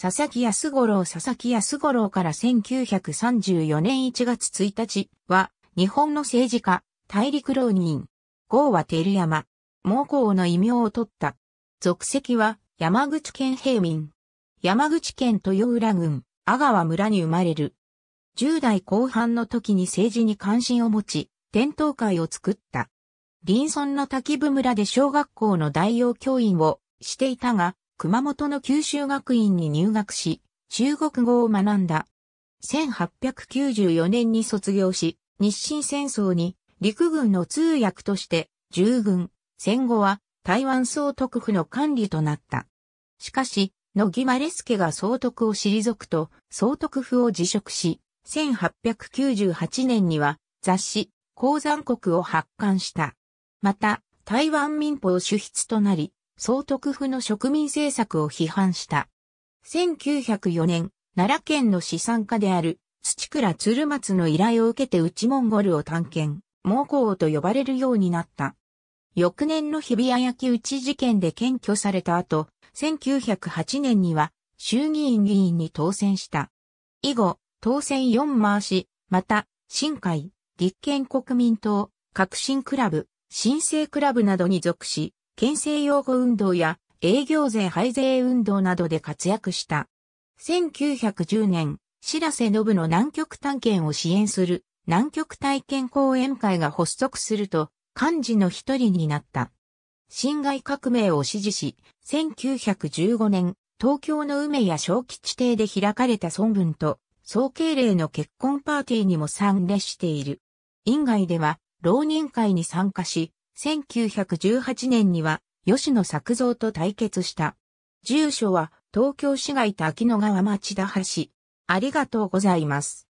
佐々木安五郎佐々木安五郎から1934年1月1日は、日本の政治家、大陸浪人。豪は照山。猛公の異名を取った。属籍は、山口県平民。山口県豊浦郡、阿川村に生まれる。10代後半の時に政治に関心を持ち、伝統会を作った。林村の滝部村で小学校の代用教員をしていたが、熊本の九州学院に入学し、中国語を学んだ。1894年に卒業し、日清戦争に陸軍の通訳として従軍、戦後は台湾総督府の管理となった。しかし、野木マレスケが総督を退くと、総督府を辞職し、1898年には雑誌、鉱山国を発刊した。また、台湾民法主筆となり、総督府の植民政策を批判した。1904年、奈良県の資産家である土倉鶴松の依頼を受けて内モンゴルを探検、猛攻と呼ばれるようになった。翌年の日比谷焼打ち事件で検挙された後、1908年には衆議院議員に当選した。以後、当選4回し、また、新海、立憲国民党、革新クラブ、新生クラブなどに属し、県政擁護運動や営業税廃税運動などで活躍した。1910年、白瀬信の南極探検を支援する南極体験講演会が発足すると、幹事の一人になった。侵害革命を支持し、1915年、東京の梅や小吉邸で開かれた孫文と、総慶営の結婚パーティーにも参列している。院外では、老人会に参加し、1918年には吉野作造と対決した。住所は東京市街と秋野川町田橋。ありがとうございます。